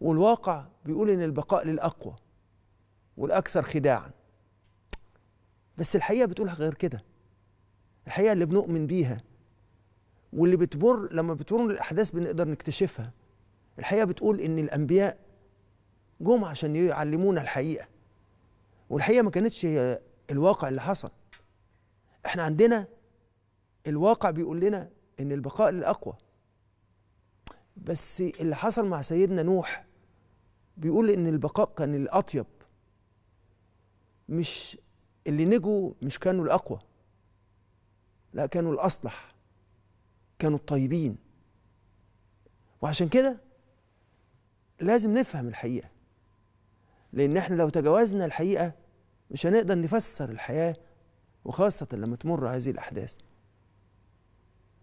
والواقع بيقول ان البقاء للاقوى والاكثر خداعا بس الحقيقه بتقول غير كده الحقيقه اللي بنؤمن بيها واللي بتمر لما بتمر الاحداث بنقدر نكتشفها الحقيقه بتقول ان الانبياء جم عشان يعلمونا الحقيقه والحقيقه ما كانتش هي الواقع اللي حصل احنا عندنا الواقع بيقول لنا ان البقاء للاقوى بس اللي حصل مع سيدنا نوح بيقول ان البقاء كان الاطيب مش اللي نجوا مش كانوا الاقوى لا كانوا الاصلح كانوا الطيبين وعشان كده لازم نفهم الحقيقه لان احنا لو تجاوزنا الحقيقه مش هنقدر نفسر الحياه وخاصه لما تمر هذه الاحداث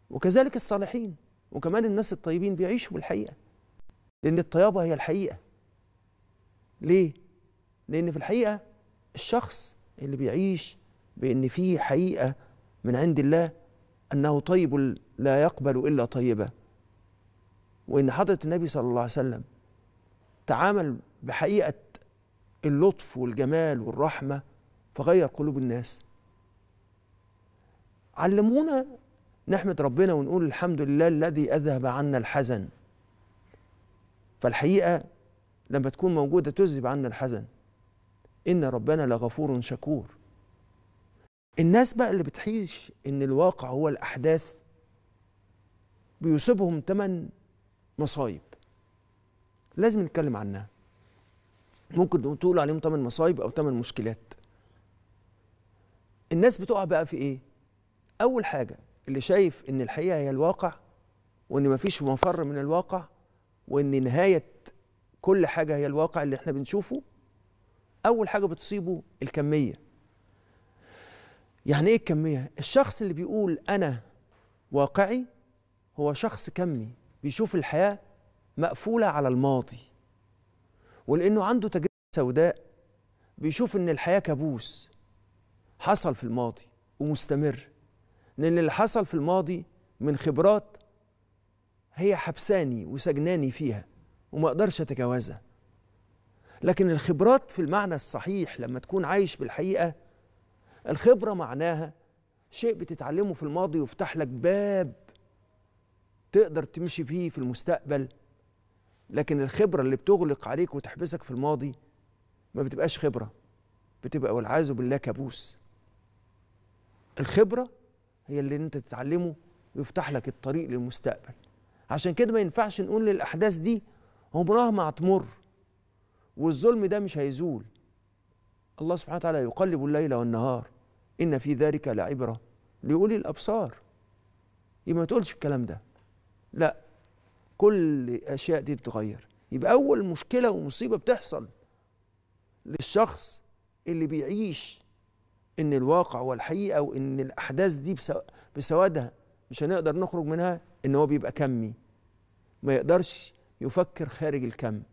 وكذلك الصالحين وكمان الناس الطيبين بيعيشوا بالحقيقه لان الطيابه هي الحقيقه ليه لان في الحقيقه الشخص اللي بيعيش بان في حقيقه من عند الله انه طيب لا يقبل الا طيبا وان حضره النبي صلى الله عليه وسلم تعامل بحقيقه اللطف والجمال والرحمه فغير قلوب الناس علمونا نحمد ربنا ونقول الحمد لله الذي أذهب عنا الحزن فالحقيقة لما تكون موجودة تذهب عنا الحزن إن ربنا لغفور شكور الناس بقى اللي بتعيش إن الواقع هو الأحداث بيصيبهم تمن مصايب لازم نتكلم عنها ممكن تقول عليهم تمن مصايب أو تمن مشكلات الناس بتقع بقى في إيه؟ أول حاجة اللي شايف ان الحقيقه هي الواقع وان مفيش مفر من الواقع وان نهايه كل حاجه هي الواقع اللي احنا بنشوفه اول حاجه بتصيبه الكميه يعني ايه الكميه الشخص اللي بيقول انا واقعي هو شخص كمي بيشوف الحياه مقفوله على الماضي ولانه عنده تجربه سوداء بيشوف ان الحياه كابوس حصل في الماضي ومستمر لأن اللي حصل في الماضي من خبرات هي حبساني وسجناني فيها وما أقدرش أتجاوزها لكن الخبرات في المعنى الصحيح لما تكون عايش بالحقيقة الخبرة معناها شيء بتتعلمه في الماضي ويفتح لك باب تقدر تمشي بيه في المستقبل لكن الخبرة اللي بتغلق عليك وتحبسك في الماضي ما بتبقاش خبرة بتبقى والعياذ بالله كابوس الخبرة هي اللي انت تتعلمه ويفتح لك الطريق للمستقبل عشان كده ما ينفعش نقول للاحداث دي عمرها ما هتمر والظلم ده مش هيزول الله سبحانه وتعالى يقلب الليل والنهار ان في ذلك لعبره لاولي الابصار يبقى ما تقولش الكلام ده لا كل الاشياء دي تتغير يبقى اول مشكله ومصيبه بتحصل للشخص اللي بيعيش ان الواقع والحقيقه وان الاحداث دي بسوادها مش هنقدر نخرج منها ان هو بيبقى كمي ما يقدرش يفكر خارج الكم